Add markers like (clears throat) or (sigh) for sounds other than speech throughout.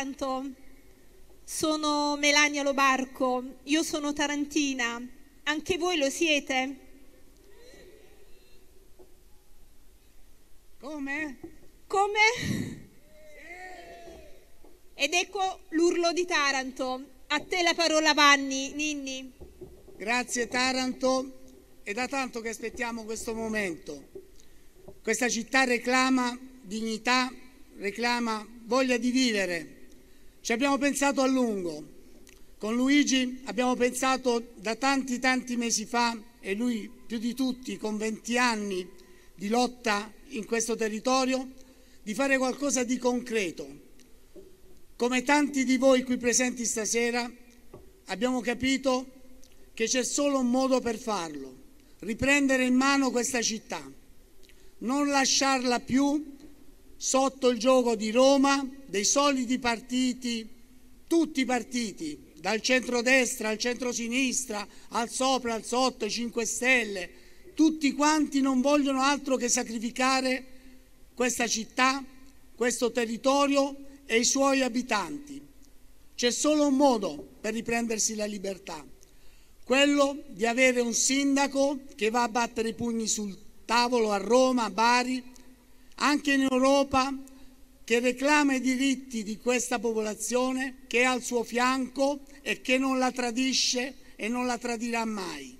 Taranto, sono Melania Lobarco, io sono tarantina, anche voi lo siete? Come? Come? Ed ecco l'urlo di Taranto. A te la parola Vanni, Ninni. Grazie Taranto, è da tanto che aspettiamo questo momento. Questa città reclama dignità, reclama voglia di vivere, ci abbiamo pensato a lungo. Con Luigi abbiamo pensato da tanti tanti mesi fa e lui più di tutti con 20 anni di lotta in questo territorio di fare qualcosa di concreto. Come tanti di voi qui presenti stasera abbiamo capito che c'è solo un modo per farlo, riprendere in mano questa città, non lasciarla più sotto il gioco di Roma dei soliti partiti, tutti i partiti, dal centrodestra al centrosinistra, al sopra, al sotto, ai 5 Stelle, tutti quanti non vogliono altro che sacrificare questa città, questo territorio e i suoi abitanti. C'è solo un modo per riprendersi la libertà, quello di avere un sindaco che va a battere i pugni sul tavolo a Roma, a Bari, anche in Europa che reclama i diritti di questa popolazione che è al suo fianco e che non la tradisce e non la tradirà mai.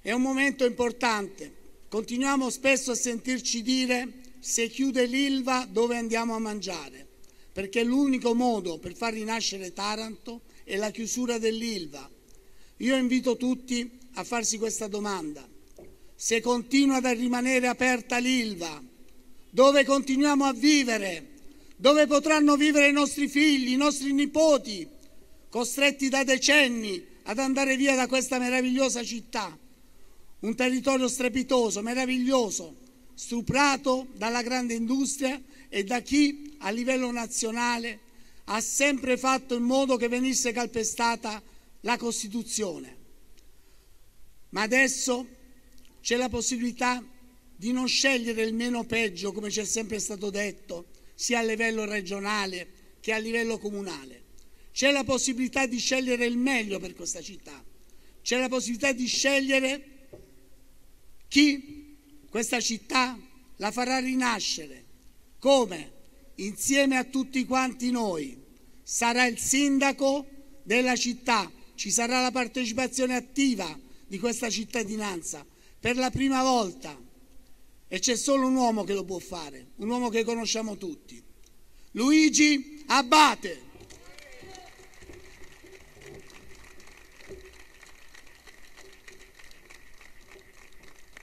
È un momento importante. Continuiamo spesso a sentirci dire se chiude l'Ilva dove andiamo a mangiare, perché l'unico modo per far rinascere Taranto è la chiusura dell'Ilva. Io invito tutti a farsi questa domanda se continua a rimanere aperta l'Ilva, dove continuiamo a vivere, dove potranno vivere i nostri figli, i nostri nipoti, costretti da decenni ad andare via da questa meravigliosa città, un territorio strepitoso, meraviglioso, stuprato dalla grande industria e da chi a livello nazionale ha sempre fatto in modo che venisse calpestata la Costituzione. Ma adesso c'è la possibilità di non scegliere il meno peggio, come ci è sempre stato detto, sia a livello regionale che a livello comunale. C'è la possibilità di scegliere il meglio per questa città. C'è la possibilità di scegliere chi questa città la farà rinascere, come insieme a tutti quanti noi sarà il sindaco della città, ci sarà la partecipazione attiva di questa cittadinanza, per la prima volta. E c'è solo un uomo che lo può fare, un uomo che conosciamo tutti. Luigi Abbate.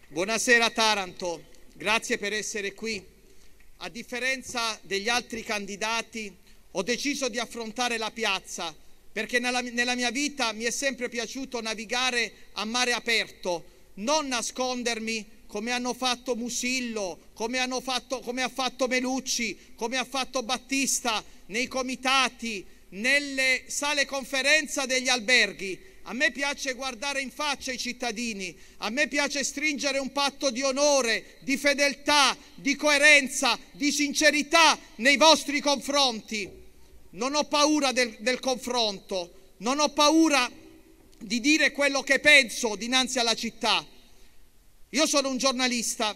Buonasera Taranto, grazie per essere qui. A differenza degli altri candidati ho deciso di affrontare la piazza perché nella mia vita mi è sempre piaciuto navigare a mare aperto non nascondermi come hanno fatto Musillo, come, hanno fatto, come ha fatto Melucci, come ha fatto Battista nei comitati, nelle sale conferenza degli alberghi. A me piace guardare in faccia i cittadini, a me piace stringere un patto di onore, di fedeltà, di coerenza, di sincerità nei vostri confronti. Non ho paura del, del confronto, non ho paura di dire quello che penso dinanzi alla città. Io sono un giornalista,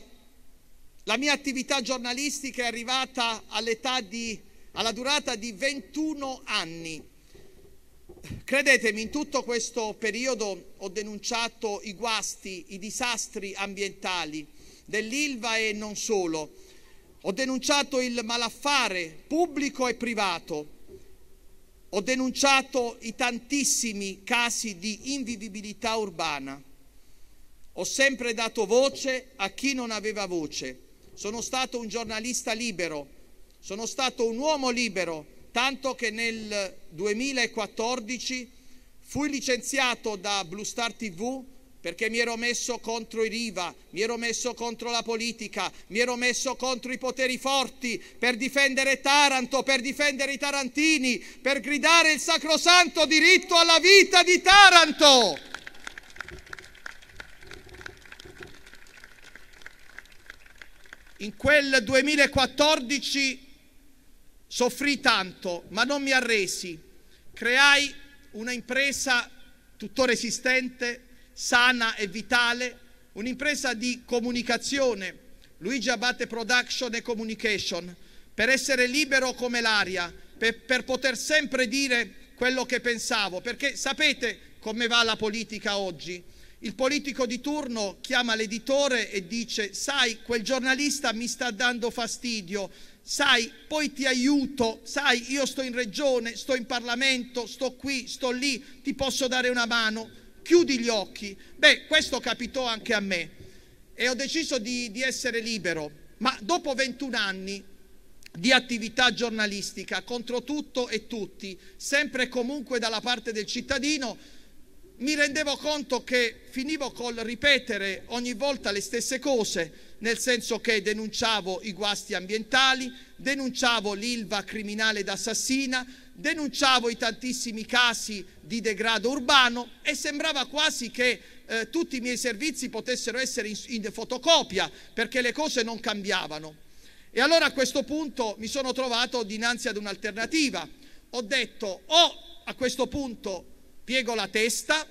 la mia attività giornalistica è arrivata all'età di, alla durata di 21 anni. Credetemi, in tutto questo periodo ho denunciato i guasti, i disastri ambientali dell'Ilva e non solo. Ho denunciato il malaffare pubblico e privato ho denunciato i tantissimi casi di invivibilità urbana. Ho sempre dato voce a chi non aveva voce. Sono stato un giornalista libero, sono stato un uomo libero, tanto che nel 2014 fui licenziato da Blue Star TV perché mi ero messo contro i riva, mi ero messo contro la politica, mi ero messo contro i poteri forti per difendere Taranto, per difendere i tarantini, per gridare il sacrosanto diritto alla vita di Taranto. In quel 2014 soffrì tanto, ma non mi arresi. Creai una impresa tuttora esistente sana e vitale, un'impresa di comunicazione, Luigi Abate Production e Communication, per essere libero come l'aria, per, per poter sempre dire quello che pensavo, perché sapete come va la politica oggi. Il politico di turno chiama l'editore e dice, sai, quel giornalista mi sta dando fastidio, sai, poi ti aiuto, sai, io sto in regione, sto in Parlamento, sto qui, sto lì, ti posso dare una mano chiudi gli occhi. Beh, questo capitò anche a me e ho deciso di, di essere libero, ma dopo 21 anni di attività giornalistica contro tutto e tutti, sempre e comunque dalla parte del cittadino, mi rendevo conto che finivo col ripetere ogni volta le stesse cose, nel senso che denunciavo i guasti ambientali, denunciavo l'Ilva criminale d'assassina, denunciavo i tantissimi casi di degrado urbano e sembrava quasi che eh, tutti i miei servizi potessero essere in, in fotocopia perché le cose non cambiavano. E allora a questo punto mi sono trovato dinanzi ad un'alternativa. Ho detto o a questo punto piego la testa,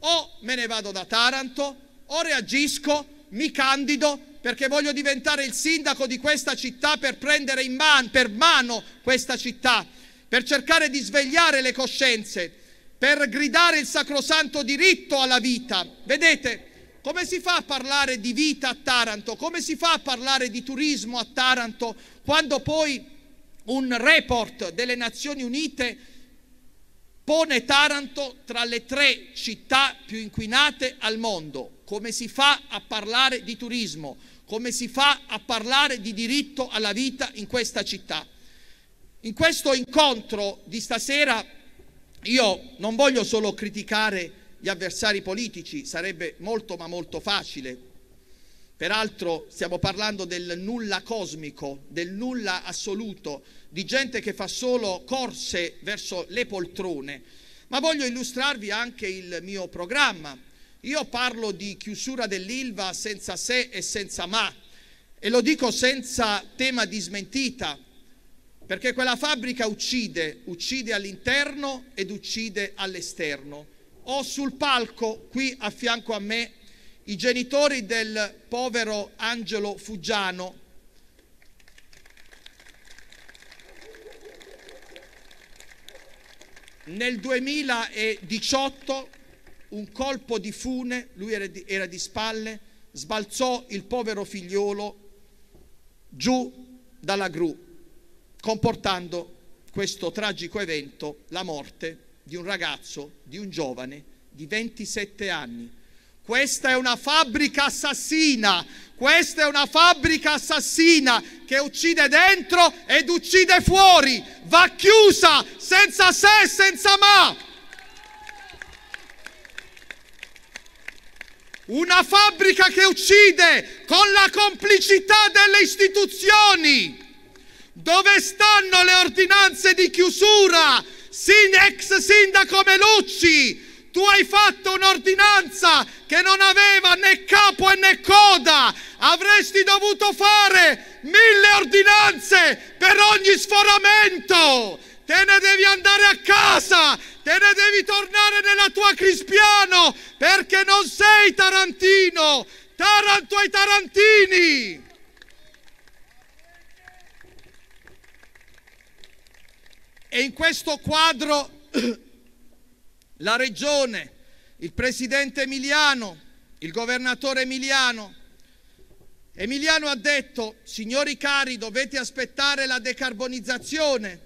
o me ne vado da Taranto, o reagisco, mi candido perché voglio diventare il sindaco di questa città per prendere in man- per mano questa città, per cercare di svegliare le coscienze, per gridare il sacrosanto diritto alla vita. Vedete, come si fa a parlare di vita a Taranto? Come si fa a parlare di turismo a Taranto quando poi un report delle Nazioni Unite pone Taranto tra le tre città più inquinate al mondo. Come si fa a parlare di turismo? Come si fa a parlare di diritto alla vita in questa città? In questo incontro di stasera io non voglio solo criticare gli avversari politici, sarebbe molto ma molto facile, Peraltro stiamo parlando del nulla cosmico, del nulla assoluto, di gente che fa solo corse verso le poltrone. Ma voglio illustrarvi anche il mio programma. Io parlo di chiusura dell'Ilva senza se e senza ma e lo dico senza tema di smentita, perché quella fabbrica uccide, uccide all'interno ed uccide all'esterno. Ho sul palco qui a fianco a me i genitori del povero Angelo Fuggiano, nel 2018 un colpo di fune, lui era di, era di, spalle, sbalzò il povero figliolo giù dalla gru, comportando questo tragico evento, la morte di un ragazzo, di un giovane di 27 anni, questa è una fabbrica assassina, questa è una fabbrica assassina che uccide dentro ed uccide fuori, va chiusa senza se e senza ma. Una fabbrica che uccide con la complicità delle istituzioni. Dove stanno le ordinanze di chiusura? Sin ex sindaco Melucci, tu hai fatto un'ordinanza che non aveva né capo né coda. Avresti dovuto fare mille ordinanze per ogni sforamento. Te ne devi andare a casa, te ne devi tornare nella tua Crispiano, perché non sei Tarantino, Taranto ai Tarantini. E in questo quadro la regione, il presidente Emiliano, il governatore Emiliano. Emiliano ha detto, signori cari, dovete aspettare la decarbonizzazione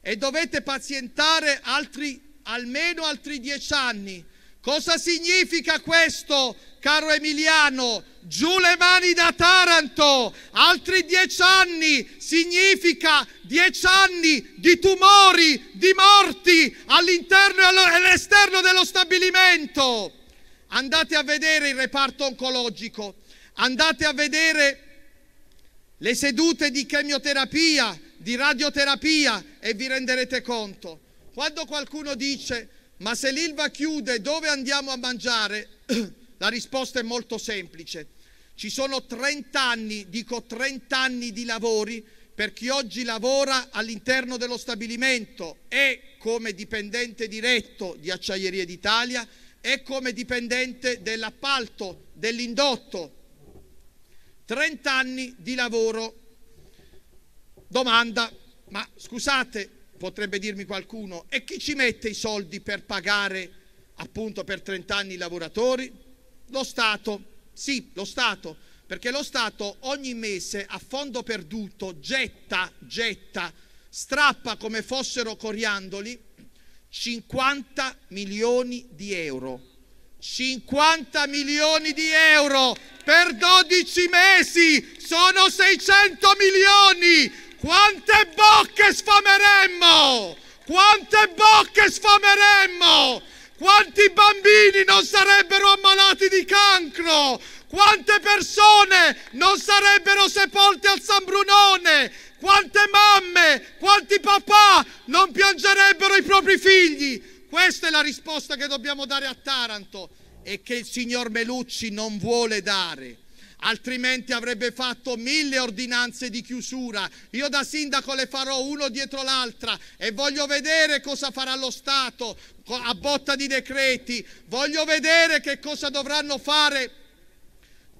e dovete pazientare altri, almeno altri dieci anni Cosa significa questo, caro Emiliano? Giù le mani da Taranto, altri dieci anni, significa dieci anni di tumori, di morti all'interno e all'esterno dello stabilimento. Andate a vedere il reparto oncologico, andate a vedere le sedute di chemioterapia, di radioterapia e vi renderete conto. Quando qualcuno dice ma se l'Ilva chiude, dove andiamo a mangiare? (clears throat) La risposta è molto semplice. Ci sono 30 anni, dico 30 anni di lavori per chi oggi lavora all'interno dello stabilimento e come dipendente diretto di Acciaierie d'Italia e come dipendente dell'appalto, dell'indotto. 30 anni di lavoro. Domanda, ma scusate, potrebbe dirmi qualcuno, e chi ci mette i soldi per pagare appunto per 30 anni i lavoratori? Lo Stato, sì, lo Stato, perché lo Stato ogni mese a fondo perduto getta, getta, strappa come fossero coriandoli 50 milioni di euro. 50 milioni di euro per 12 mesi sono 600 milioni quante bocche sfameremmo! Quante bocche sfameremmo! Quanti bambini non sarebbero ammalati di cancro! Quante persone non sarebbero sepolte al San Brunone! Quante mamme, quanti papà non piangerebbero i propri figli! Questa è la risposta che dobbiamo dare a Taranto e che il signor Melucci non vuole dare altrimenti avrebbe fatto mille ordinanze di chiusura. Io da sindaco le farò uno dietro l'altra e voglio vedere cosa farà lo Stato a botta di decreti, voglio vedere che cosa dovranno fare.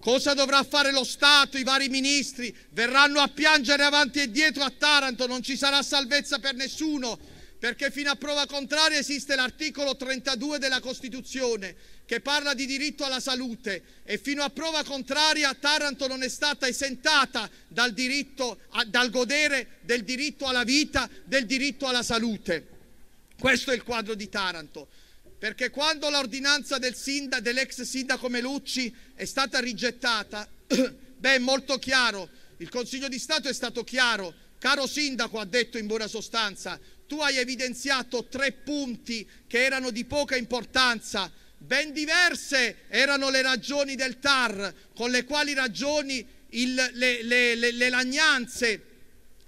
Cosa dovrà fare lo Stato, i vari ministri? Verranno a piangere avanti e dietro a Taranto, non ci sarà salvezza per nessuno perché fino a prova contraria esiste l'articolo 32 della Costituzione che parla di diritto alla salute e fino a prova contraria Taranto non è stata esentata dal, diritto dal godere del diritto alla vita, del diritto alla salute. Questo è il quadro di Taranto, perché quando l'ordinanza del sindaco, dell'ex sindaco Melucci è stata rigettata, (coughs) beh è molto chiaro, il Consiglio di Stato è stato chiaro, caro sindaco ha detto in buona sostanza, tu hai evidenziato tre punti che erano di poca importanza. Ben diverse erano le ragioni del TAR, con le quali ragioni il, le, le, le, le, lagnanze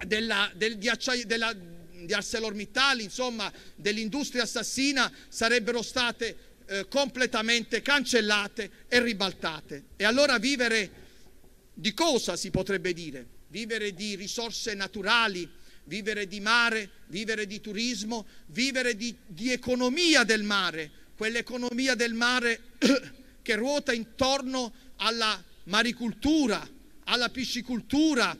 della, del, di, acciaio, della, di ArcelorMittal, insomma, dell'industria assassina sarebbero state eh, completamente cancellate e ribaltate. E allora vivere di cosa si potrebbe dire? Vivere di risorse naturali, vivere di mare, vivere di turismo, vivere di, di economia del mare, quell'economia del mare (clears throat) che ruota intorno alla maricultura, alla piscicultura,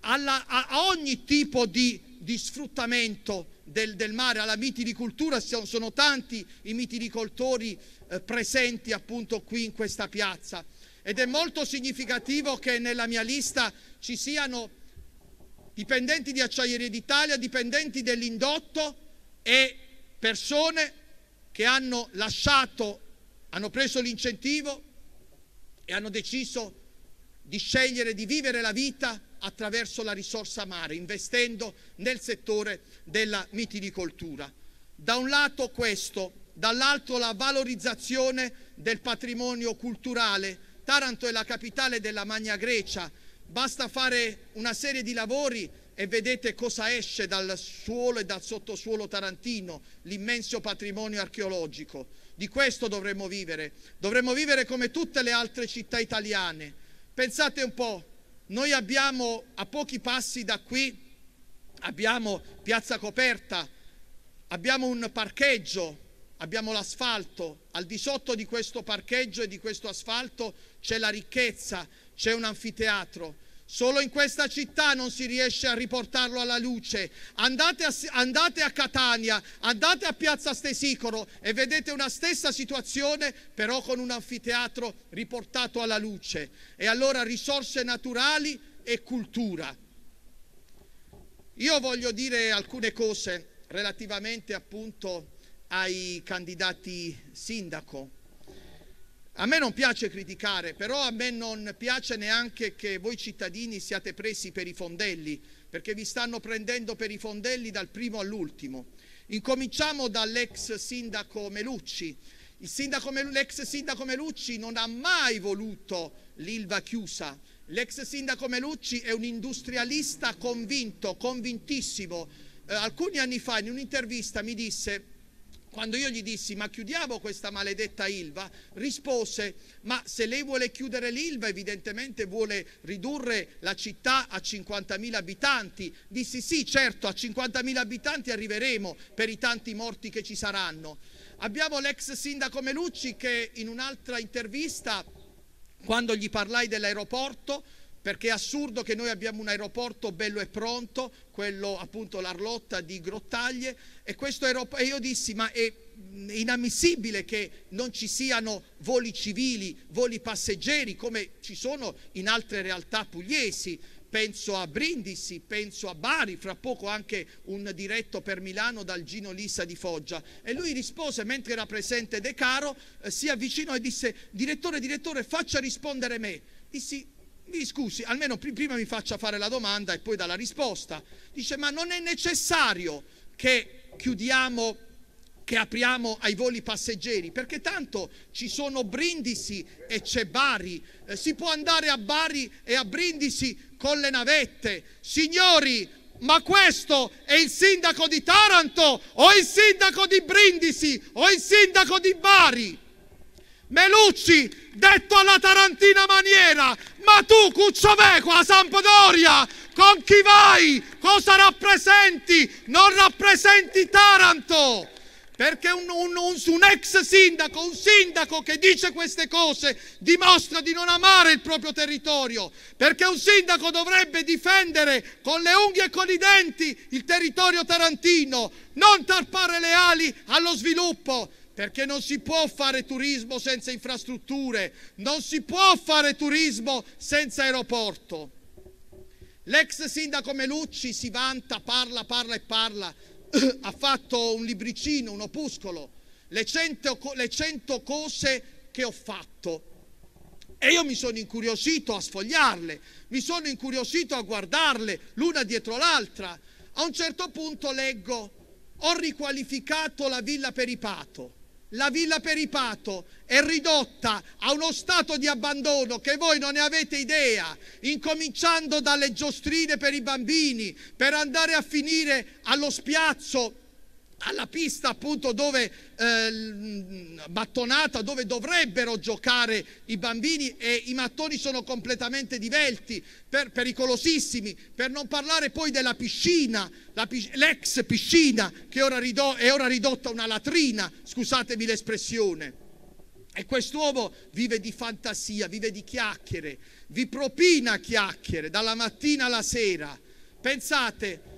alla, a, ogni tipo di, di sfruttamento del, del, mare, alla mitilicoltura, sono, sono tanti i mitilicoltori eh, presenti appunto qui in questa piazza. Ed è molto significativo che nella mia lista ci siano dipendenti di Acciaierie d'Italia, dipendenti dell'indotto e persone che hanno lasciato, hanno preso l'incentivo e hanno deciso di scegliere di vivere la vita attraverso la risorsa mare, investendo nel settore della mitilicoltura. Da un lato questo, dall'altro la valorizzazione del patrimonio culturale. Taranto è la capitale della Magna Grecia, Basta fare una serie di lavori e vedete cosa esce dal suolo e dal sottosuolo tarantino, l'immenso patrimonio archeologico. Di questo dovremmo vivere. Dovremmo vivere come tutte le altre città italiane. Pensate un po', noi abbiamo a pochi passi da qui, abbiamo Piazza Coperta, abbiamo un parcheggio, abbiamo l'asfalto, al di sotto di questo parcheggio e di questo asfalto c'è la ricchezza c'è un anfiteatro. Solo in questa città non si riesce a riportarlo alla luce. Andate a, andate a Catania, andate a Piazza Stesicoro e vedete una stessa situazione, però con un anfiteatro riportato alla luce. E allora risorse naturali e cultura. Io voglio dire alcune cose relativamente appunto ai candidati sindaco a me non piace criticare, però a me non piace neanche che voi cittadini siate presi per i fondelli, perché vi stanno prendendo per i fondelli dal primo all'ultimo. Incominciamo dall'ex sindaco Melucci. Sindaco, l'ex sindaco Melucci non ha mai voluto l'Ilva chiusa. L'ex sindaco Melucci è un industrialista convinto, convintissimo. Eh, alcuni anni fa in un'intervista mi disse quando io gli dissi ma chiudiamo questa maledetta Ilva, rispose ma se lei vuole chiudere l'Ilva evidentemente vuole ridurre la città a 50.000 abitanti. Dissi sì certo a 50.000 abitanti arriveremo per i tanti morti che ci saranno. Abbiamo l'ex sindaco Melucci che in un'altra intervista quando gli parlai dell'aeroporto perché è assurdo che noi abbiamo un aeroporto bello e pronto, quello appunto l'Arlotta di Grottaglie, e, e io dissi, ma è inammissibile che non ci siano voli civili, voli passeggeri, come ci sono in altre realtà pugliesi. Penso a Brindisi, penso a Bari, fra poco anche un diretto per Milano dal Gino Lisa di Foggia. E lui rispose, mentre era presente De Caro, eh, si avvicinò e disse, direttore, direttore, faccia rispondere me. Dissi, mi scusi, almeno prima mi faccia fare la domanda e poi dà la risposta. Dice, ma non è necessario che chiudiamo, che apriamo ai voli passeggeri, perché tanto ci sono Brindisi e c'è Bari. Eh, si può andare a Bari e a Brindisi con le navette. Signori, ma questo è il sindaco di Taranto o il sindaco di Brindisi o il sindaco di Bari? Melucci, detto alla tarantina maniera, ma tu Cuccioveco a Sampdoria, con chi vai? Cosa rappresenti? Non rappresenti Taranto! Perché un, un, un, un, ex sindaco, un sindaco che dice queste cose dimostra di non amare il proprio territorio, perché un sindaco dovrebbe difendere con le unghie e con i denti il territorio tarantino, non tarpare le ali allo sviluppo. Perché non si può fare turismo senza infrastrutture, non si può fare turismo senza aeroporto. L'ex sindaco Melucci si vanta, parla, parla e parla, (clears throat) ha fatto un libricino, un opuscolo, le cento, le cento cose che ho fatto. E io mi sono incuriosito a sfogliarle, mi sono incuriosito a guardarle l'una dietro l'altra. A un certo punto leggo, ho riqualificato la villa Peripato la Villa Peripato è ridotta a uno stato di abbandono che voi non ne avete idea, incominciando dalle giostrine per i bambini, per andare a finire allo spiazzo alla pista appunto dove eh, mm, battonata dove dovrebbero giocare i bambini e i mattoni sono completamente divelti, per, pericolosissimi, per non parlare poi della piscina, la, l'ex piscina che ora ridò, è ora ridotta una latrina, scusatemi l'espressione. E quest'uomo vive di fantasia, vive di chiacchiere, vi propina chiacchiere dalla mattina alla sera. Pensate,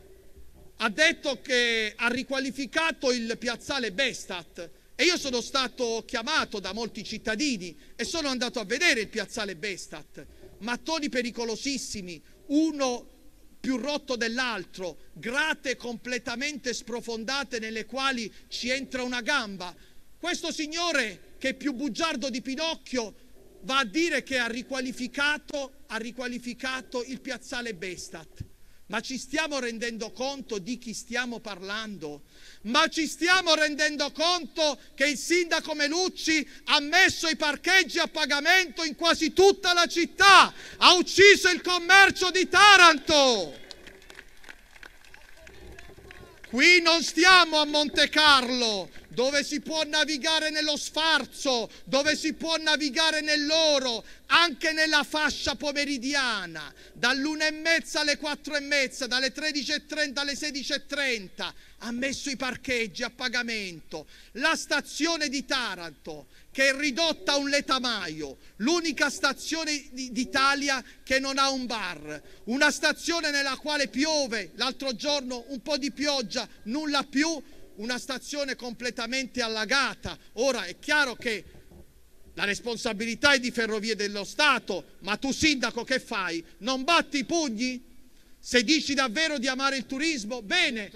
ha detto che ha riqualificato il piazzale Bestat e io sono stato chiamato da molti cittadini e sono andato a vedere il piazzale Bestat, mattoni pericolosissimi, uno più rotto dell'altro, grate completamente sprofondate nelle quali ci entra una gamba. Questo signore, che è più bugiardo di Pinocchio, va a dire che ha riqualificato, ha riqualificato il piazzale Bestat. Ma ci stiamo rendendo conto di chi stiamo parlando? Ma ci stiamo rendendo conto che il sindaco Melucci ha messo i parcheggi a pagamento in quasi tutta la città? Ha ucciso il commercio di Taranto! Qui non stiamo a Monte Carlo, dove si può navigare nello sfarzo, dove si può navigare nell'oro, anche nella fascia pomeridiana, dall'una e mezza alle quattro e mezza, dalle 13.30 alle 16.30, ha messo i parcheggi a pagamento. La stazione di Taranto, che è ridotta a un letamaio, l'unica stazione d'Italia che non ha un bar, una stazione nella quale piove, l'altro giorno un po' di pioggia, nulla più, una stazione completamente allagata. Ora è chiaro che la responsabilità è di Ferrovie dello Stato, ma tu sindaco che fai? Non batti i pugni? Se dici davvero di amare il turismo, bene.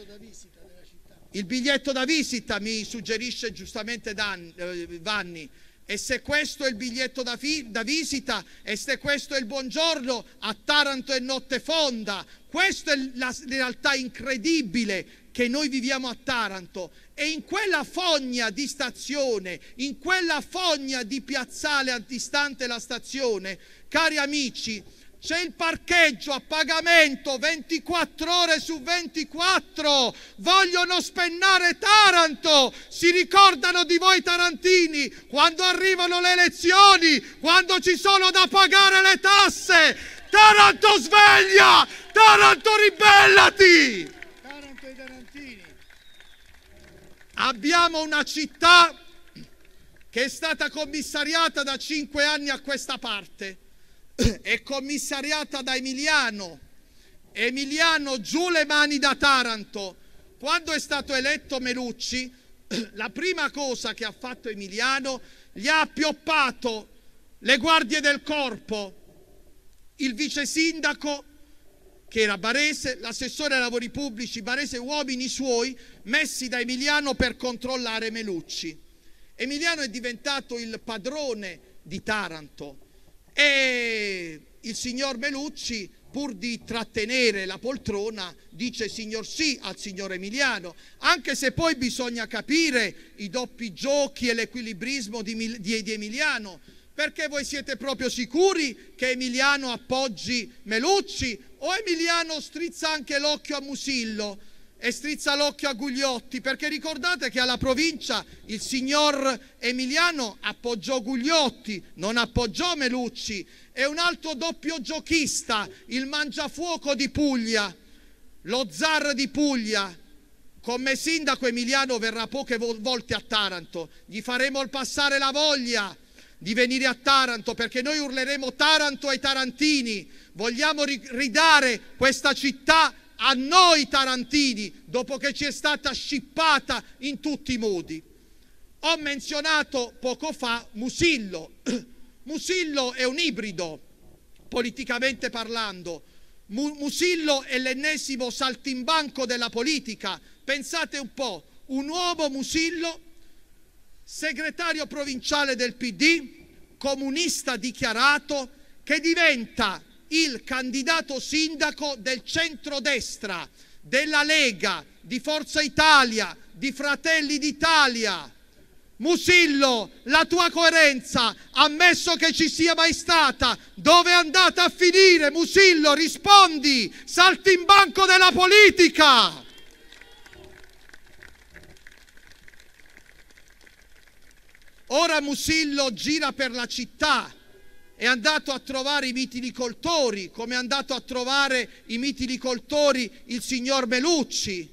Il biglietto da visita mi suggerisce giustamente Dan, eh, Vanni. E se questo è il biglietto da, da, visita, e se questo è il buongiorno, a Taranto è notte fonda. Questa è la realtà incredibile che noi viviamo a Taranto e in quella fogna di stazione, in quella fogna di piazzale antistante la stazione, cari amici, c'è il parcheggio a pagamento 24 ore su 24. Vogliono spennare Taranto. Si ricordano di voi tarantini quando arrivano le elezioni, quando ci sono da pagare le tasse. Taranto sveglia! Taranto ribellati! Abbiamo una città che è stata commissariata da cinque anni a questa parte, è commissariata da Emiliano. Emiliano giù le mani da Taranto. Quando è stato eletto Melucci, la prima cosa che ha fatto Emiliano gli ha appioppato le guardie del corpo, il vice sindaco che era barese, l'assessore ai lavori pubblici barese, uomini suoi messi da Emiliano per controllare Melucci. Emiliano è diventato il padrone di Taranto e il signor Melucci pur di trattenere la poltrona, dice signor sì al signor Emiliano, anche se poi bisogna capire i doppi giochi e l'equilibrismo di, di, di Emiliano, perché voi siete proprio sicuri che Emiliano appoggi Melucci o Emiliano strizza anche l'occhio a Musillo e strizza l'occhio a Gugliotti? Perché ricordate che alla provincia il signor Emiliano appoggiò Gugliotti, non appoggiò Melucci È un altro doppio giochista, il Mangiafuoco di Puglia, lo zar di Puglia, come sindaco Emiliano verrà poche volte a Taranto, gli faremo passare la voglia di venire a Taranto perché noi urleremo Taranto ai tarantini, vogliamo ridare questa città a noi tarantini dopo che ci è stata scippata in tutti i modi. Ho menzionato poco fa Musillo. (clears throat) Musillo è un ibrido, politicamente parlando. Musillo è l'ennesimo saltimbanco della politica. Pensate un po', un uomo Musillo segretario provinciale del PD, comunista dichiarato, che diventa il candidato sindaco del centrodestra, della Lega, di Forza Italia, di Fratelli d'Italia. Musillo, la tua coerenza, ammesso che ci sia mai stata, dove è andata a finire? Musillo, rispondi, salti in banco della politica! Ora Musillo gira per la città, è andato a trovare i mitilicoltori, come è andato a trovare i mitilicoltori il signor Melucci.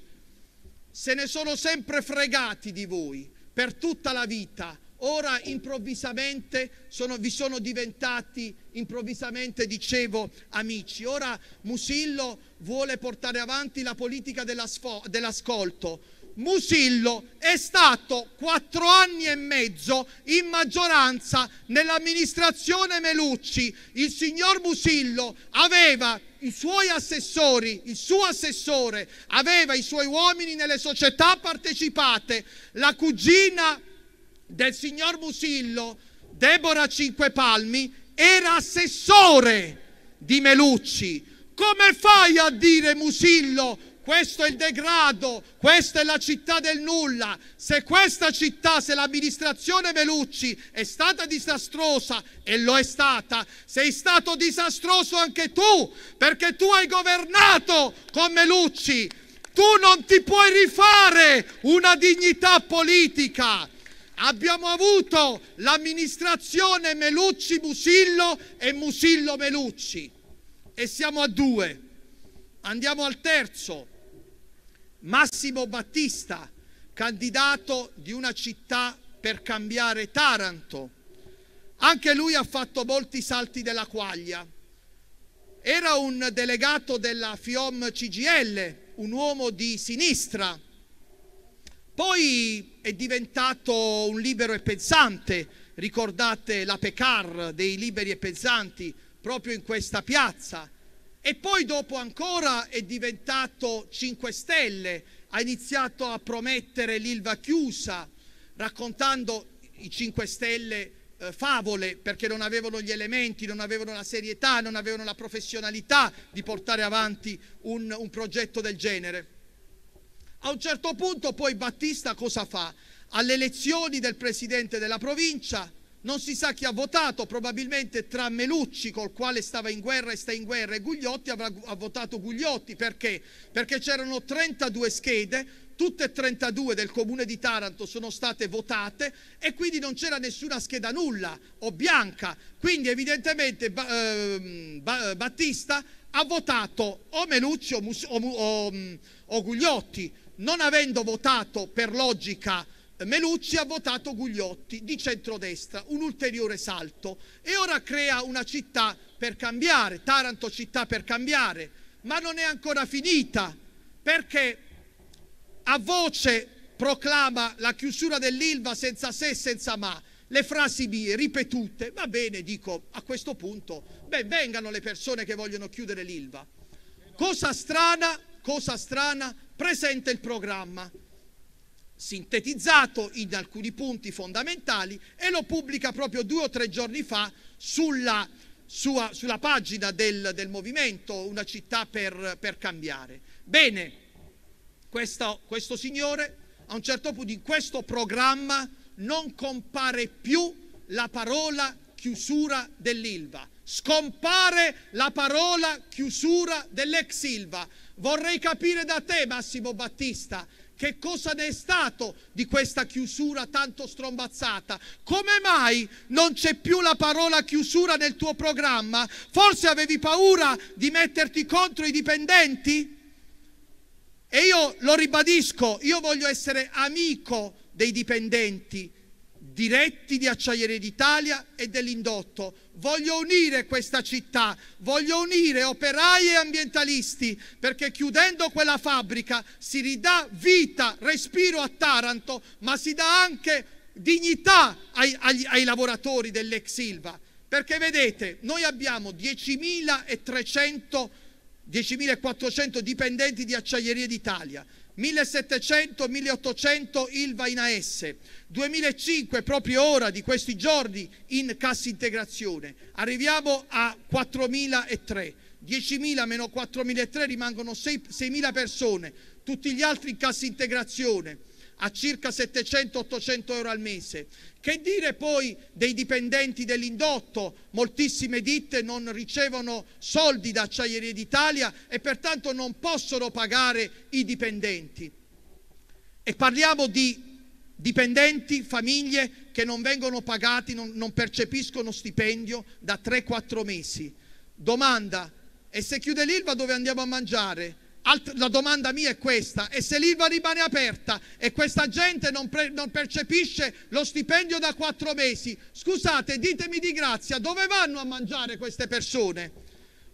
Se ne sono sempre fregati di voi per tutta la vita. Ora improvvisamente sono, vi sono diventati, improvvisamente dicevo, amici. Ora Musillo vuole portare avanti la politica dell'ascolto Musillo è stato quattro anni e mezzo in maggioranza nell'amministrazione Melucci. Il signor Musillo aveva i suoi assessori, il suo assessore, aveva i suoi uomini nelle società partecipate. La cugina del signor Musillo, Deborah Cinque Palmi, era assessore di Melucci. Come fai a dire Musillo questo è il degrado, questa è la città del nulla. Se questa città, se l'amministrazione Melucci è stata disastrosa, e lo è stata, sei stato disastroso anche tu, perché tu hai governato con Melucci. Tu non ti puoi rifare una dignità politica. Abbiamo avuto l'amministrazione Melucci-Musillo e Musillo-Melucci e siamo a due. Andiamo al terzo. Massimo Battista, candidato di una città per cambiare Taranto. Anche lui ha fatto molti salti della quaglia. Era un delegato della FIOM CGL, un uomo di sinistra. Poi è diventato un libero e pensante. Ricordate la Pecar dei liberi e pensanti proprio in questa piazza. E poi dopo ancora è diventato 5 Stelle, ha iniziato a promettere l'Ilva chiusa, raccontando i 5 Stelle eh, favole perché non avevano gli elementi, non avevano la serietà, non avevano la professionalità di portare avanti un, un progetto del genere. A un certo punto poi Battista cosa fa? Alle elezioni del presidente della provincia non si sa chi ha votato, probabilmente tra Melucci col quale stava in guerra e sta in guerra e Gugliotti avrà, ha votato Gugliotti perché? Perché c'erano 32 schede, tutte e 32 del comune di Taranto sono state votate e quindi non c'era nessuna scheda nulla o bianca, quindi evidentemente eh, Battista ha votato o Melucci o, o, o, mm, o Gugliotti, non avendo votato per logica Melucci ha votato Gugliotti di centrodestra, un ulteriore salto e ora crea una città per cambiare, Taranto città per cambiare, ma non è ancora finita perché a voce proclama la chiusura dell'Ilva senza se e senza ma, le frasi mie ripetute, va bene, dico a questo punto, beh, vengano le persone che vogliono chiudere l'Ilva. Cosa strana, cosa strana, presenta il programma sintetizzato in alcuni punti fondamentali e lo pubblica proprio due o tre giorni fa sulla, sua, sulla pagina del, del, movimento Una città per, per cambiare. Bene, questo, questo signore a un certo punto in questo programma non compare più la parola chiusura dell'Ilva. Scompare la parola chiusura dell'ex Ilva. Vorrei capire da te, Massimo Battista, che cosa ne è stato di questa chiusura tanto strombazzata? Come mai non c'è più la parola chiusura nel tuo programma? Forse avevi paura di metterti contro i dipendenti? E io lo ribadisco, io voglio essere amico dei dipendenti, diretti di Acciaierie d'Italia e dell'indotto. Voglio unire questa città, voglio unire operai e ambientalisti perché chiudendo quella fabbrica si ridà vita, respiro a Taranto, ma si dà anche dignità ai, ai, ai lavoratori dell'ex Ilva. Perché vedete, noi abbiamo 10.300 10.400 dipendenti di Acciaierie d'Italia. 1700-1800 Ilva in AS, 2005 proprio ora di questi giorni in cassa integrazione, arriviamo a 4.003, 10.000 meno 4.003 rimangono 6.000 persone, tutti gli altri in cassa integrazione a circa 700-800 euro al mese. Che dire poi dei dipendenti dell'indotto? Moltissime ditte non ricevono soldi da Acciaierie d'Italia e pertanto non possono pagare i dipendenti. E parliamo di dipendenti, famiglie che non vengono pagati, non, non percepiscono stipendio da 3-4 mesi. Domanda, e se chiude l'Ilva dove andiamo a mangiare? la domanda mia è questa, e se l'IVA rimane aperta e questa gente non, pre- non percepisce lo stipendio da quattro mesi, scusate, ditemi di grazia, dove vanno a mangiare queste persone?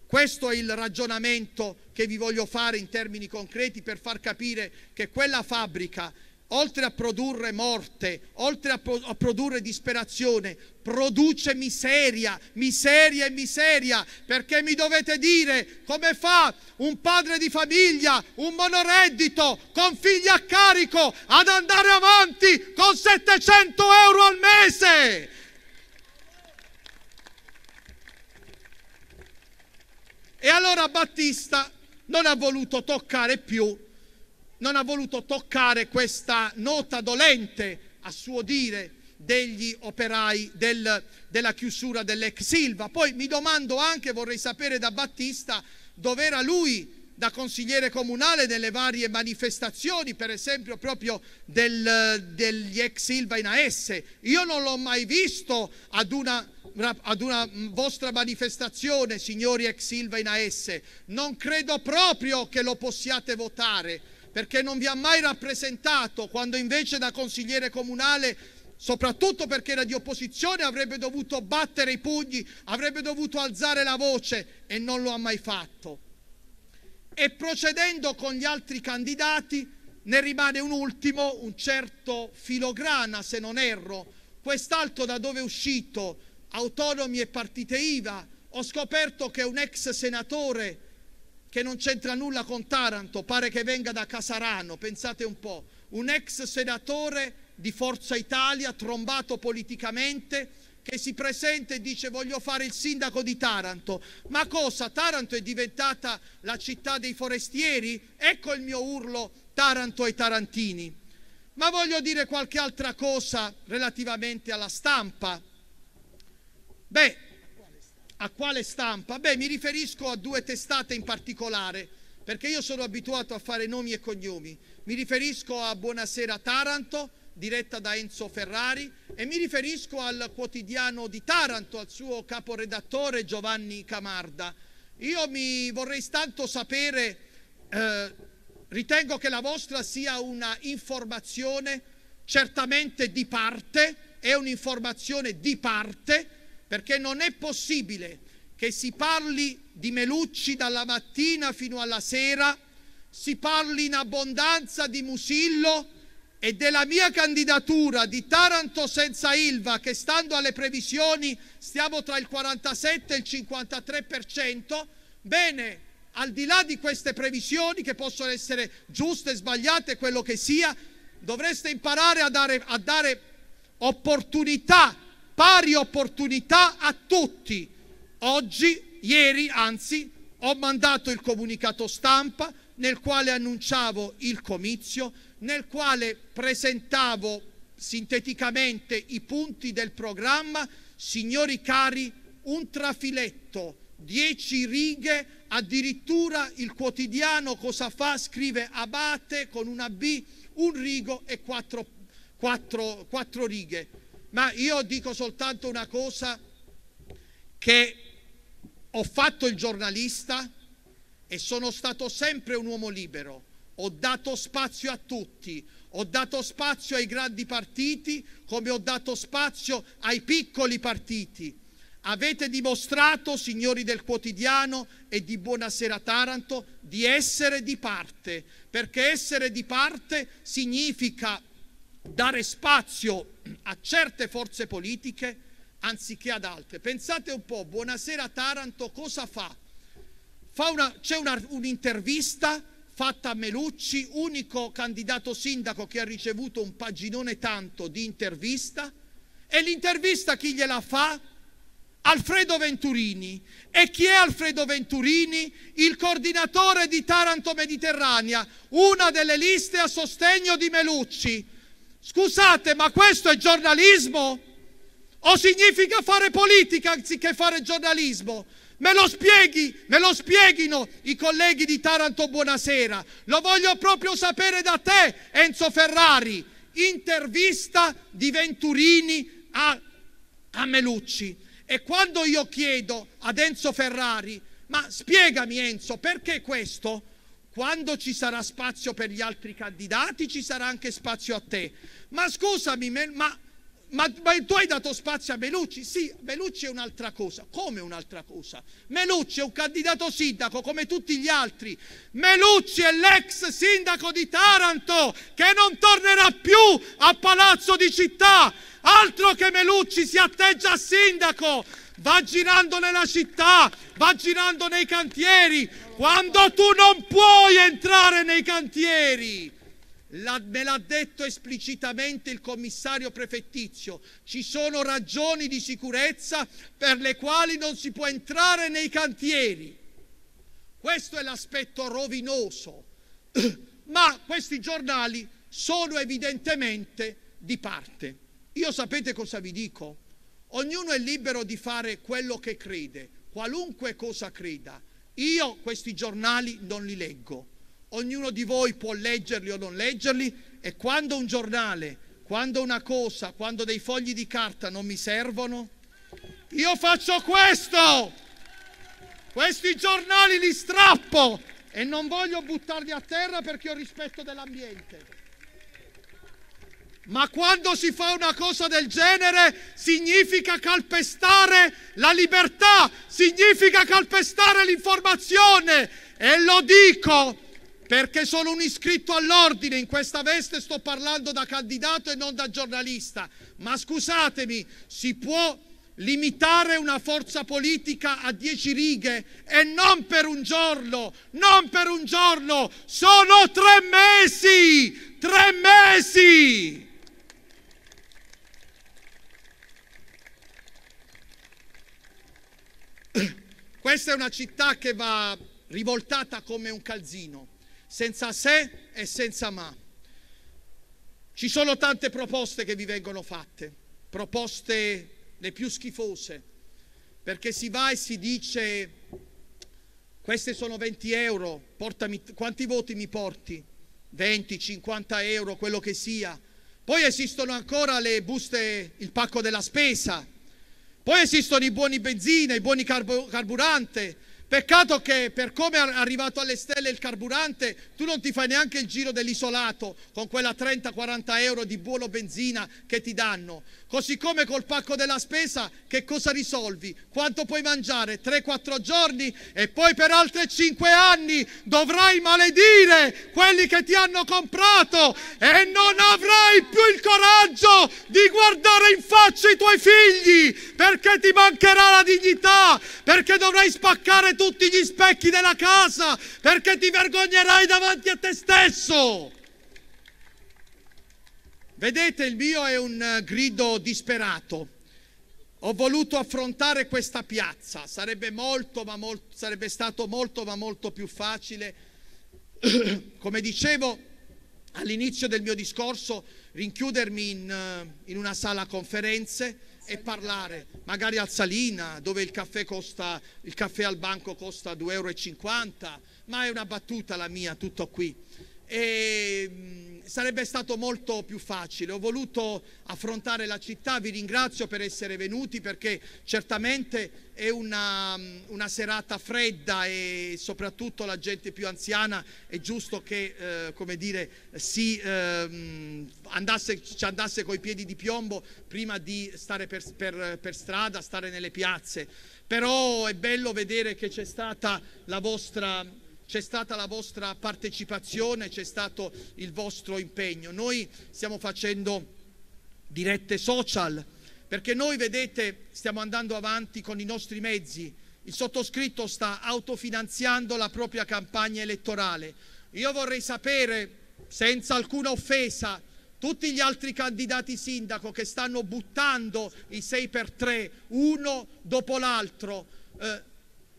Questo è il ragionamento che vi voglio fare in termini concreti per far capire che quella fabbrica oltre a produrre morte, oltre a, pro- a, produrre disperazione, produce miseria, miseria e miseria, perché mi dovete dire come fa un padre di famiglia, un monoreddito, con figli a carico, ad andare avanti con 700 euro al mese. E allora Battista non ha voluto toccare più non ha voluto toccare questa nota dolente, a suo dire, degli operai del, della chiusura dell'ex Silva. Poi mi domando anche, vorrei sapere da Battista, dove era lui da consigliere comunale nelle varie manifestazioni, per esempio proprio del, degli ex Silva in AS. Io non l'ho mai visto ad una, ad una vostra manifestazione, signori ex Silva in AS. Non credo proprio che lo possiate votare perché non vi ha mai rappresentato quando invece da consigliere comunale soprattutto perché era di opposizione, avrebbe dovuto battere i pugni, avrebbe dovuto alzare la voce e non lo ha mai fatto. E procedendo con gli altri candidati ne rimane un ultimo, un certo Filograna, se non erro, quest'altro da dove è uscito, autonomi e partite IVA, ho scoperto che un ex senatore che non c'entra nulla con Taranto, pare che venga da Casarano, pensate un po', un ex senatore di Forza Italia, trombato politicamente, che si presenta e dice voglio fare il sindaco di Taranto. Ma cosa? Taranto è diventata la città dei forestieri? Ecco il mio urlo Taranto e Tarantini. Ma voglio dire qualche altra cosa relativamente alla stampa. Beh, a quale stampa? Beh, mi riferisco a due testate in particolare, perché io sono abituato a fare nomi e cognomi. Mi riferisco a Buonasera Taranto, diretta da Enzo Ferrari, e mi riferisco al quotidiano di Taranto, al suo caporedattore Giovanni Camarda. Io mi vorrei tanto sapere, eh, ritengo che la vostra sia una informazione certamente di parte, è un'informazione di parte, perché non è possibile che si parli di Melucci dalla mattina fino alla sera, si parli in abbondanza di Musillo e della mia candidatura di Taranto senza Ilva, che stando alle previsioni stiamo tra il 47 e il 53%, bene, al di là di queste previsioni che possono essere giuste, sbagliate, quello che sia, dovreste imparare a dare, a dare opportunità pari opportunità a tutti. Oggi, ieri anzi, ho mandato il comunicato stampa nel quale annunciavo il comizio, nel quale presentavo sinteticamente i punti del programma. Signori cari, un trafiletto, dieci righe, addirittura il quotidiano cosa fa? Scrive abate con una B, un rigo e quattro, quattro, quattro righe. Ma io dico soltanto una cosa che ho fatto il giornalista e sono stato sempre un uomo libero. Ho dato spazio a tutti, ho dato spazio ai grandi partiti come ho dato spazio ai piccoli partiti. Avete dimostrato, signori del quotidiano e di Buonasera Taranto, di essere di parte, perché essere di parte significa dare spazio a certe forze politiche anziché ad altre. Pensate un po', Buonasera Taranto cosa fa? fa una, c'è una, un'intervista fatta a Melucci, unico candidato sindaco che ha ricevuto un paginone tanto di intervista, e l'intervista chi gliela fa? Alfredo Venturini. E chi è Alfredo Venturini? Il coordinatore di Taranto Mediterranea, una delle liste a sostegno di Melucci. Scusate, ma questo è giornalismo? O significa fare politica anziché fare giornalismo? Me lo spieghi, me lo spieghino i colleghi di Taranto Buonasera. Lo voglio proprio sapere da te, Enzo Ferrari. Intervista di Venturini a, a Melucci. E quando io chiedo ad Enzo Ferrari, ma spiegami Enzo, perché questo? Quando ci sarà spazio per gli altri candidati, ci sarà anche spazio a te. Ma scusami, ma ma, ma, tu hai dato spazio a Melucci? Sì, Melucci è un'altra cosa. Come un'altra cosa? Melucci è un candidato sindaco come tutti gli altri. Melucci è l'ex sindaco di Taranto che non tornerà più a Palazzo di Città. Altro che Melucci si atteggia a sindaco. Va girando nella città, va girando nei cantieri. Quando tu non puoi entrare nei cantieri la, me l'ha detto esplicitamente il commissario prefettizio, ci sono ragioni di sicurezza per le quali non si può entrare nei cantieri. Questo è l'aspetto rovinoso, (clears throat) ma questi giornali sono evidentemente di parte. Io sapete cosa vi dico? Ognuno è libero di fare quello che crede, qualunque cosa creda. Io questi giornali non li leggo ognuno di voi può leggerli o non leggerli e quando un giornale, quando una cosa, quando dei fogli di carta non mi servono, io faccio questo. Questi giornali li strappo e non voglio buttarli a terra perché ho rispetto dell'ambiente. Ma quando si fa una cosa del genere significa calpestare la libertà, significa calpestare l'informazione. E lo dico perché sono un iscritto all'ordine, in questa veste sto parlando da candidato e non da giornalista, ma scusatemi, si può limitare una forza politica a dieci righe e non per un giorno, non per un giorno, sono tre mesi, tre mesi. (coughs) Questa è una città che va rivoltata come un calzino senza se e senza ma. Ci sono tante proposte che vi vengono fatte, proposte le più schifose, perché si va e si dice queste sono 20 euro, portami, quanti voti mi porti? 20, 50 euro, quello che sia. Poi esistono ancora le buste, il pacco della spesa. Poi esistono i buoni benzina, i buoni carburante, Peccato che per come è arrivato alle stelle il carburante, tu non ti fai neanche il giro dell'isolato con quella 30-40 euro di buono benzina che ti danno. Così come col pacco della spesa, che cosa risolvi? Quanto puoi mangiare? 3-4 giorni e poi per altri 5 anni dovrai maledire quelli che ti hanno comprato e non avrai più il coraggio di guardare in faccia i tuoi figli perché ti mancherà la dignità, perché dovrai spaccare tutti gli specchi della casa perché ti vergognerai davanti a te stesso. Vedete, il mio è un eh, grido disperato. Ho voluto affrontare questa piazza, sarebbe, molto, ma molto, sarebbe stato molto ma molto più facile. (coughs) Come dicevo all'inizio del mio discorso, rinchiudermi in, eh, in una sala conferenze, e parlare, magari al Salina, dove il caffè, costa, il caffè al banco costa 2,50 euro, ma è una battuta la mia, tutto qui. E, mm, sarebbe stato molto più facile. Ho voluto affrontare la città, vi ringrazio per essere venuti perché certamente è una, una serata fredda e soprattutto la gente più anziana è giusto che eh, come dire, si, eh, andasse, ci andasse coi piedi di piombo prima di stare per, per, per strada, stare nelle piazze. Però è bello vedere che c'è stata la vostra c'è stata la vostra partecipazione, c'è stato il vostro impegno. Noi stiamo facendo dirette social perché noi, vedete, stiamo andando avanti con i nostri mezzi. Il sottoscritto sta autofinanziando la propria campagna elettorale. Io vorrei sapere, senza alcuna offesa, tutti gli altri candidati sindaco che stanno buttando i 6 per 3 uno dopo l'altro. Eh,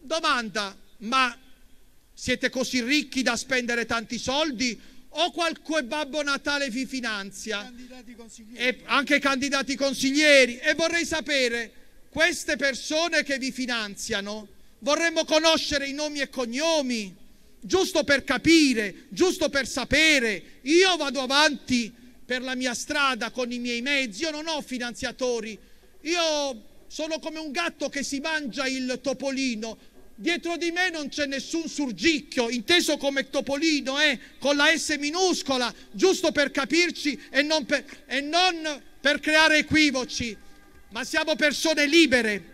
domanda, ma siete così ricchi da spendere tanti soldi o qualche babbo Natale vi finanzia? E anche candidati consiglieri. E vorrei sapere, queste persone che vi finanziano, vorremmo conoscere i nomi e cognomi, giusto per capire, giusto per sapere. Io vado avanti per la mia strada con i miei mezzi, io non ho finanziatori, io sono come un gatto che si mangia il topolino, Dietro di me non c'è nessun surgicchio, inteso come topolino, eh, con la S minuscola, giusto per capirci e non per, e non per creare equivoci, ma siamo persone libere.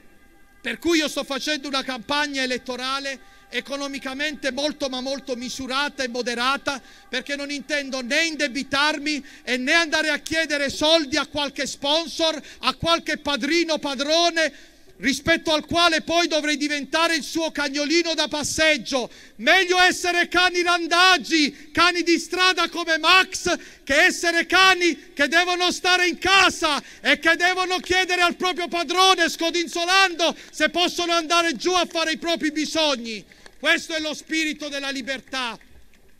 Per cui io sto facendo una campagna elettorale economicamente molto ma molto misurata e moderata perché non intendo né indebitarmi e né andare a chiedere soldi a qualche sponsor, a qualche padrino padrone rispetto al quale poi dovrei diventare il suo cagnolino da passeggio. Meglio essere cani randaggi, cani di strada come Max, che essere cani che devono stare in casa e che devono chiedere al proprio padrone, scodinzolando, se possono andare giù a fare i propri bisogni. Questo è lo spirito della libertà.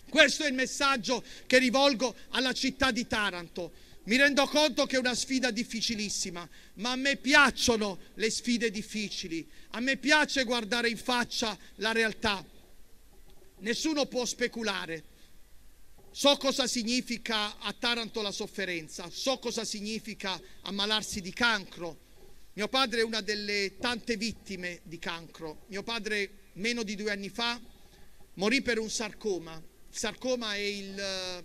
Questo è il messaggio che rivolgo alla città di Taranto. Mi rendo conto che è una sfida difficilissima, ma a me piacciono le sfide difficili, a me piace guardare in faccia la realtà. Nessuno può speculare. So cosa significa a Taranto la sofferenza, so cosa significa ammalarsi di cancro. Mio padre è una delle tante vittime di cancro. Mio padre meno di due anni fa morì per un sarcoma. Il sarcoma è il, eh,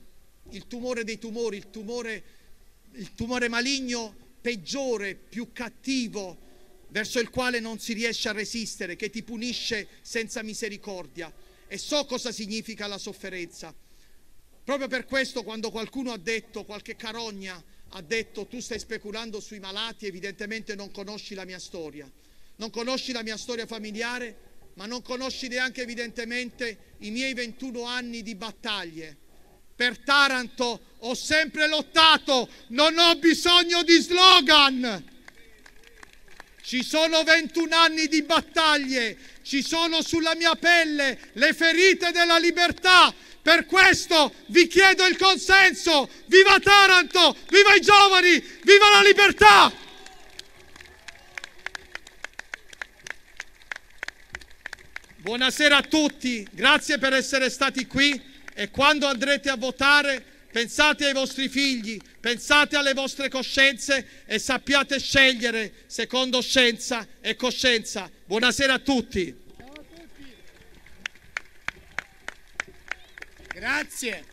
il tumore dei tumori, il tumore il tumore maligno peggiore, più cattivo, verso il quale non si riesce a resistere, che ti punisce senza misericordia. E so cosa significa la sofferenza. Proprio per questo quando qualcuno ha detto, qualche carogna ha detto tu stai speculando sui malati, evidentemente non conosci la mia storia, non conosci la mia storia familiare, ma non conosci neanche evidentemente i miei 21 anni di battaglie per Taranto ho sempre lottato, non ho bisogno di slogan. Ci sono 21 anni di battaglie, ci sono sulla mia pelle le ferite della libertà. Per questo vi chiedo il consenso. Viva Taranto, viva i giovani, viva la libertà! Buonasera a tutti, grazie per essere stati qui. E quando andrete a votare, pensate ai vostri figli, pensate alle vostre coscienze e sappiate scegliere secondo scienza e coscienza. Buonasera a tutti. Grazie.